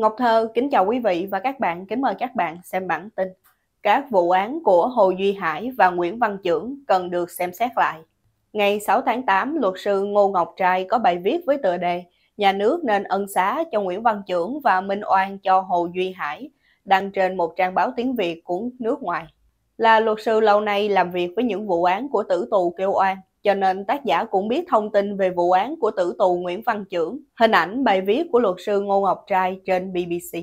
Ngọc Thơ kính chào quý vị và các bạn, kính mời các bạn xem bản tin. Các vụ án của Hồ Duy Hải và Nguyễn Văn Trưởng cần được xem xét lại. Ngày 6 tháng 8, luật sư Ngô Ngọc Trai có bài viết với tựa đề Nhà nước nên ân xá cho Nguyễn Văn Trưởng và minh oan cho Hồ Duy Hải, đăng trên một trang báo tiếng Việt của nước ngoài. Là luật sư lâu nay làm việc với những vụ án của tử tù kêu oan, cho nên tác giả cũng biết thông tin về vụ án của tử tù Nguyễn Văn Trưởng, hình ảnh bài viết của luật sư Ngô Ngọc Trai trên BBC.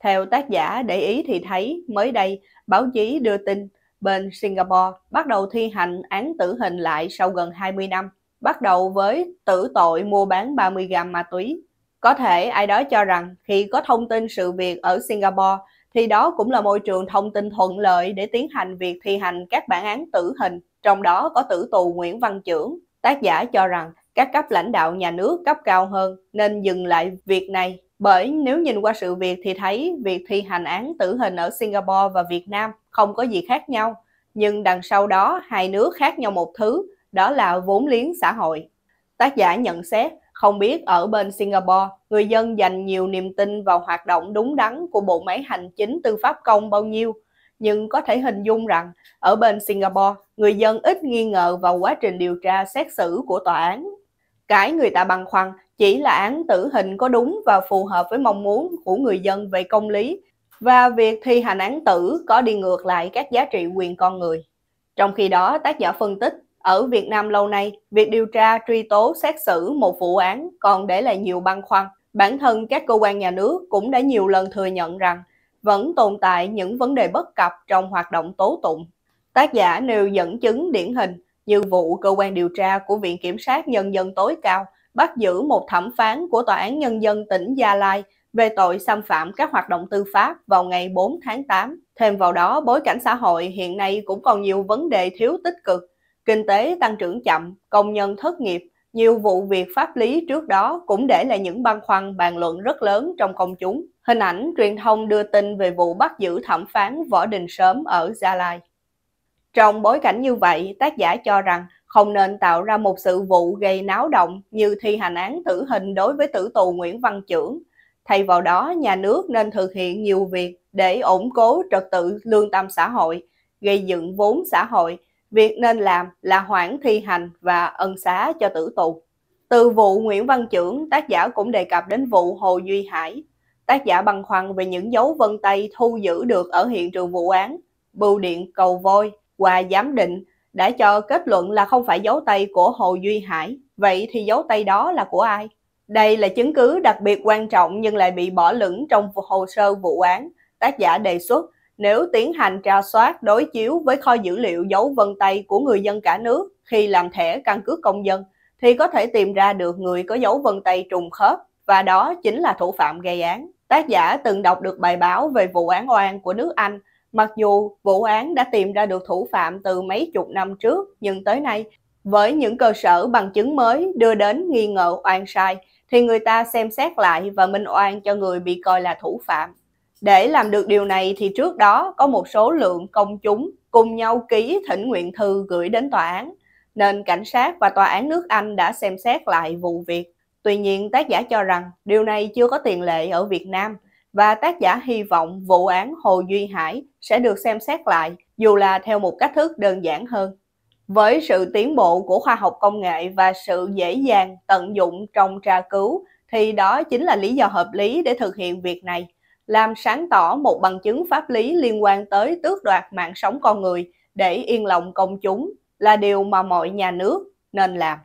Theo tác giả để ý thì thấy, mới đây, báo chí đưa tin bên Singapore bắt đầu thi hành án tử hình lại sau gần 20 năm, bắt đầu với tử tội mua bán 30 gram ma túy. Có thể ai đó cho rằng khi có thông tin sự việc ở Singapore thì đó cũng là môi trường thông tin thuận lợi để tiến hành việc thi hành các bản án tử hình trong đó có tử tù Nguyễn Văn Trưởng. Tác giả cho rằng các cấp lãnh đạo nhà nước cấp cao hơn nên dừng lại việc này. Bởi nếu nhìn qua sự việc thì thấy việc thi hành án tử hình ở Singapore và Việt Nam không có gì khác nhau. Nhưng đằng sau đó hai nước khác nhau một thứ, đó là vốn liếng xã hội. Tác giả nhận xét, không biết ở bên Singapore, người dân dành nhiều niềm tin vào hoạt động đúng đắn của bộ máy hành chính tư pháp công bao nhiêu – nhưng có thể hình dung rằng ở bên Singapore, người dân ít nghi ngờ vào quá trình điều tra xét xử của tòa án. Cái người ta băn khoăn chỉ là án tử hình có đúng và phù hợp với mong muốn của người dân về công lý và việc thi hành án tử có đi ngược lại các giá trị quyền con người. Trong khi đó, tác giả phân tích, ở Việt Nam lâu nay, việc điều tra, truy tố, xét xử một vụ án còn để lại nhiều băn khoăn. Bản thân các cơ quan nhà nước cũng đã nhiều lần thừa nhận rằng vẫn tồn tại những vấn đề bất cập trong hoạt động tố tụng. Tác giả nêu dẫn chứng điển hình như vụ cơ quan điều tra của Viện Kiểm sát Nhân dân tối cao bắt giữ một thẩm phán của Tòa án Nhân dân tỉnh Gia Lai về tội xâm phạm các hoạt động tư pháp vào ngày 4 tháng 8. Thêm vào đó, bối cảnh xã hội hiện nay cũng còn nhiều vấn đề thiếu tích cực, kinh tế tăng trưởng chậm, công nhân thất nghiệp, nhiều vụ việc pháp lý trước đó cũng để lại những băn khoăn bàn luận rất lớn trong công chúng. Hình ảnh truyền thông đưa tin về vụ bắt giữ thẩm phán Võ Đình Sớm ở Gia Lai. Trong bối cảnh như vậy, tác giả cho rằng không nên tạo ra một sự vụ gây náo động như thi hành án tử hình đối với tử tù Nguyễn Văn Chưởng. Thay vào đó, nhà nước nên thực hiện nhiều việc để ổn cố trật tự lương tâm xã hội, gây dựng vốn xã hội, Việc nên làm là hoãn thi hành và ân xá cho tử tù. Từ vụ Nguyễn Văn Trưởng, tác giả cũng đề cập đến vụ Hồ Duy Hải. Tác giả băn khoăn về những dấu vân tay thu giữ được ở hiện trường vụ án, bưu điện cầu voi, qua giám định đã cho kết luận là không phải dấu tay của Hồ Duy Hải. Vậy thì dấu tay đó là của ai? Đây là chứng cứ đặc biệt quan trọng nhưng lại bị bỏ lửng trong hồ sơ vụ án. Tác giả đề xuất nếu tiến hành tra soát đối chiếu với kho dữ liệu dấu vân tay của người dân cả nước khi làm thẻ căn cước công dân thì có thể tìm ra được người có dấu vân tay trùng khớp và đó chính là thủ phạm gây án. Tác giả từng đọc được bài báo về vụ án oan của nước Anh Mặc dù vụ án đã tìm ra được thủ phạm từ mấy chục năm trước, nhưng tới nay, với những cơ sở bằng chứng mới đưa đến nghi ngờ oan sai, thì người ta xem xét lại và minh oan cho người bị coi là thủ phạm. Để làm được điều này thì trước đó có một số lượng công chúng cùng nhau ký thỉnh nguyện thư gửi đến tòa án, nên cảnh sát và tòa án nước Anh đã xem xét lại vụ việc. Tuy nhiên, tác giả cho rằng điều này chưa có tiền lệ ở Việt Nam và tác giả hy vọng vụ án Hồ Duy Hải sẽ được xem xét lại dù là theo một cách thức đơn giản hơn. Với sự tiến bộ của khoa học công nghệ và sự dễ dàng tận dụng trong tra cứu thì đó chính là lý do hợp lý để thực hiện việc này làm sáng tỏ một bằng chứng pháp lý liên quan tới tước đoạt mạng sống con người để yên lòng công chúng là điều mà mọi nhà nước nên làm.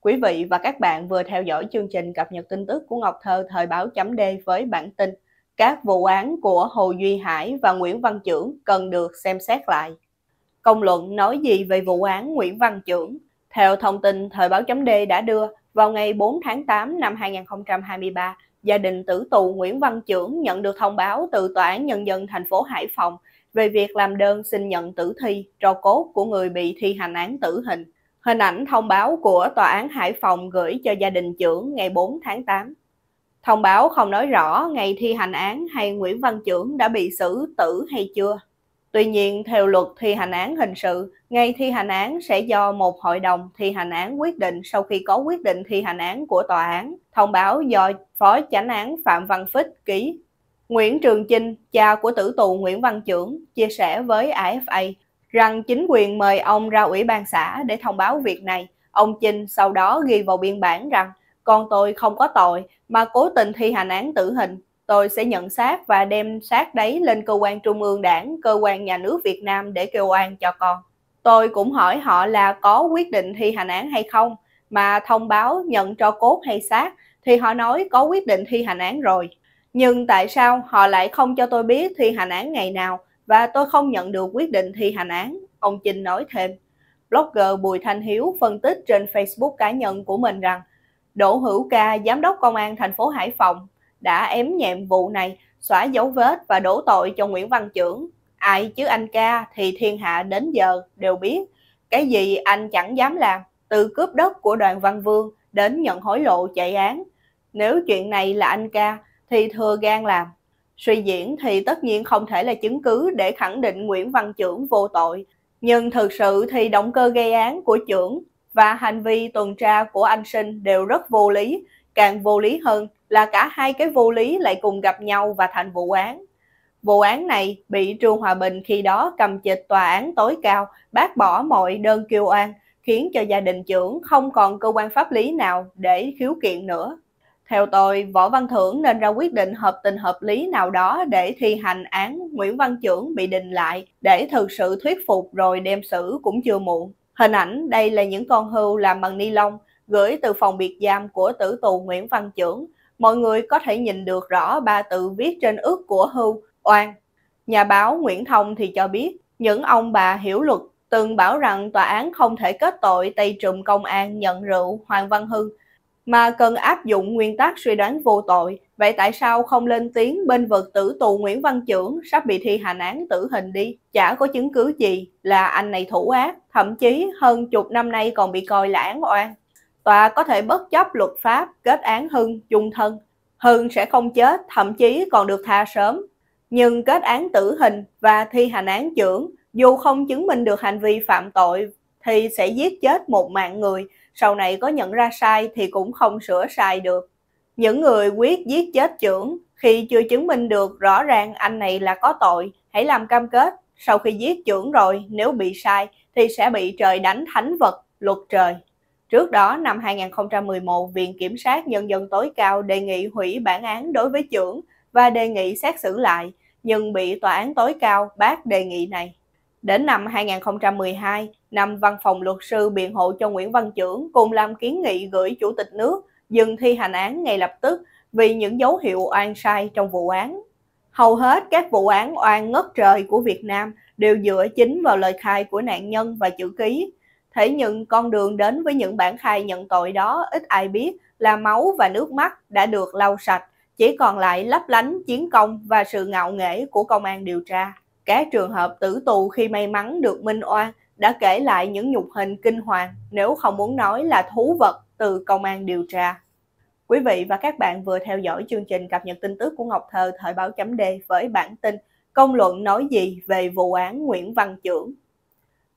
Quý vị và các bạn vừa theo dõi chương trình cập nhật tin tức của Ngọc Thơ thời báo chấm D với bản tin Các vụ án của Hồ Duy Hải và Nguyễn Văn Trưởng cần được xem xét lại. Công luận nói gì về vụ án Nguyễn Văn Trưởng? Theo thông tin thời báo chấm D đã đưa vào ngày 4 tháng 8 năm 2023, gia đình tử tù Nguyễn Văn Trưởng nhận được thông báo từ Tòa án Nhân dân thành phố Hải Phòng về việc làm đơn xin nhận tử thi, tro cốt của người bị thi hành án tử hình. Hình ảnh thông báo của Tòa án Hải Phòng gửi cho gia đình trưởng ngày 4 tháng 8. Thông báo không nói rõ ngày thi hành án hay Nguyễn Văn Trưởng đã bị xử tử hay chưa. Tuy nhiên, theo luật thi hành án hình sự, ngày thi hành án sẽ do một hội đồng thi hành án quyết định sau khi có quyết định thi hành án của tòa án, thông báo do Phó Chánh án Phạm Văn Phích ký. Nguyễn Trường Chinh, cha của tử tù Nguyễn Văn Trưởng, chia sẻ với AFA rằng chính quyền mời ông ra ủy ban xã để thông báo việc này. Ông Chinh sau đó ghi vào biên bản rằng con tôi không có tội mà cố tình thi hành án tử hình tôi sẽ nhận xác và đem xác đấy lên cơ quan trung ương đảng, cơ quan nhà nước Việt Nam để kêu oan cho con. Tôi cũng hỏi họ là có quyết định thi hành án hay không, mà thông báo nhận cho cốt hay xác thì họ nói có quyết định thi hành án rồi. Nhưng tại sao họ lại không cho tôi biết thi hành án ngày nào và tôi không nhận được quyết định thi hành án, ông Chinh nói thêm. Blogger Bùi Thanh Hiếu phân tích trên Facebook cá nhân của mình rằng Đỗ Hữu Ca, giám đốc công an thành phố Hải Phòng đã ém nhẹm vụ này, xóa dấu vết và đổ tội cho Nguyễn Văn Trưởng. Ai chứ anh ca thì thiên hạ đến giờ đều biết. Cái gì anh chẳng dám làm, từ cướp đất của đoàn Văn Vương đến nhận hối lộ chạy án. Nếu chuyện này là anh ca thì thừa gan làm. Suy diễn thì tất nhiên không thể là chứng cứ để khẳng định Nguyễn Văn Trưởng vô tội. Nhưng thực sự thì động cơ gây án của Trưởng và hành vi tuần tra của anh Sinh đều rất vô lý, càng vô lý hơn là cả hai cái vô lý lại cùng gặp nhau và thành vụ án. Vụ án này bị Trương Hòa Bình khi đó cầm chịch tòa án tối cao bác bỏ mọi đơn kêu oan, khiến cho gia đình trưởng không còn cơ quan pháp lý nào để khiếu kiện nữa. Theo tôi, Võ Văn Thưởng nên ra quyết định hợp tình hợp lý nào đó để thi hành án Nguyễn Văn Trưởng bị đình lại để thực sự thuyết phục rồi đem xử cũng chưa muộn. Hình ảnh đây là những con hươu làm bằng ni lông gửi từ phòng biệt giam của tử tù Nguyễn Văn Trưởng mọi người có thể nhìn được rõ ba tự viết trên ước của Hưu, Oan. Nhà báo Nguyễn Thông thì cho biết, những ông bà hiểu luật từng bảo rằng tòa án không thể kết tội Tây Trùm Công an nhận rượu Hoàng Văn Hưng, mà cần áp dụng nguyên tắc suy đoán vô tội. Vậy tại sao không lên tiếng bên vực tử tù Nguyễn Văn Trưởng sắp bị thi hành án tử hình đi? Chả có chứng cứ gì là anh này thủ ác, thậm chí hơn chục năm nay còn bị coi là án oan. Tòa có thể bất chấp luật pháp kết án Hưng chung thân. Hưng sẽ không chết, thậm chí còn được tha sớm. Nhưng kết án tử hình và thi hành án trưởng, dù không chứng minh được hành vi phạm tội thì sẽ giết chết một mạng người, sau này có nhận ra sai thì cũng không sửa sai được. Những người quyết giết chết trưởng khi chưa chứng minh được rõ ràng anh này là có tội, hãy làm cam kết, sau khi giết trưởng rồi nếu bị sai thì sẽ bị trời đánh thánh vật, luật trời. Trước đó, năm 2011, Viện Kiểm sát Nhân dân tối cao đề nghị hủy bản án đối với trưởng và đề nghị xét xử lại, nhưng bị Tòa án tối cao bác đề nghị này. Đến năm 2012, năm văn phòng luật sư biện hộ cho Nguyễn Văn Trưởng cùng làm kiến nghị gửi Chủ tịch nước dừng thi hành án ngay lập tức vì những dấu hiệu oan sai trong vụ án. Hầu hết các vụ án oan ngất trời của Việt Nam đều dựa chính vào lời khai của nạn nhân và chữ ký, Thế nhưng con đường đến với những bản khai nhận tội đó ít ai biết là máu và nước mắt đã được lau sạch, chỉ còn lại lấp lánh chiến công và sự ngạo nghễ của công an điều tra. Các trường hợp tử tù khi may mắn được minh oan đã kể lại những nhục hình kinh hoàng nếu không muốn nói là thú vật từ công an điều tra. Quý vị và các bạn vừa theo dõi chương trình cập nhật tin tức của Ngọc Thơ thời báo chấm D với bản tin công luận nói gì về vụ án Nguyễn Văn Trưởng